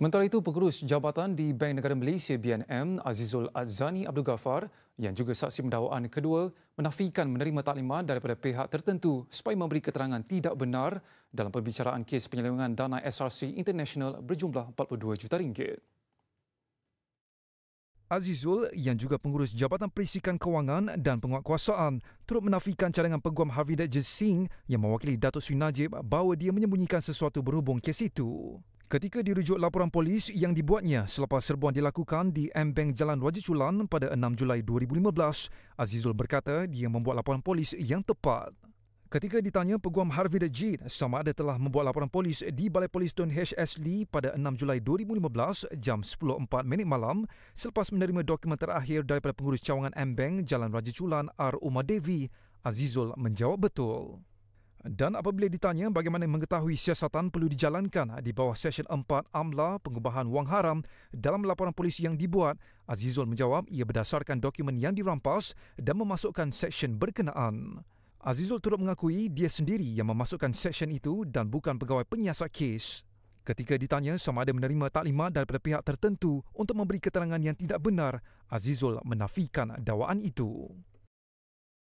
Sementara itu, pengurus jabatan di Bank Negara Malaysia BNM Azizul Azani Abdul Ghaffar yang juga saksi pendakwaan kedua menafikan menerima taklimat daripada pihak tertentu supaya memberi keterangan tidak benar dalam perbicaraan kes penyelewengan dana SRC International berjumlah 42 juta ringgit. Azizul yang juga pengurus Jabatan Perisikan Kewangan dan Penguatkuasaan turut menafikan cadangan peguam Harvey Dajjah Singh yang mewakili Datuk Sri Najib bahawa dia menyembunyikan sesuatu berhubung kes itu. Ketika dirujuk laporan polis yang dibuatnya selepas serbuan dilakukan di Embeng Jalan Wajib Culan pada 6 Julai 2015, Azizul berkata dia membuat laporan polis yang tepat. Ketika ditanya peguam Harvey Dejit sama ada telah membuat laporan polis di Balai Polis Tun HS Lee pada 6 Julai 2015 jam 10.04 malam selepas menerima dokumen terakhir daripada pengurus cawangan Embeng Jalan Raja Culan R. Umar Devi, Azizul menjawab betul. Dan apabila ditanya bagaimana mengetahui siasatan perlu dijalankan di bawah Seksyen 4 AMLA pengubahan wang haram dalam laporan polis yang dibuat, Azizul menjawab ia berdasarkan dokumen yang dirampas dan memasukkan Seksyen berkenaan. Azizul turut mengakui dia sendiri yang memasukkan Seksyen itu dan bukan pegawai penyiasat kes. Ketika ditanya sama ada menerima taklimat daripada pihak tertentu untuk memberi keterangan yang tidak benar, Azizul menafikan dakwaan itu.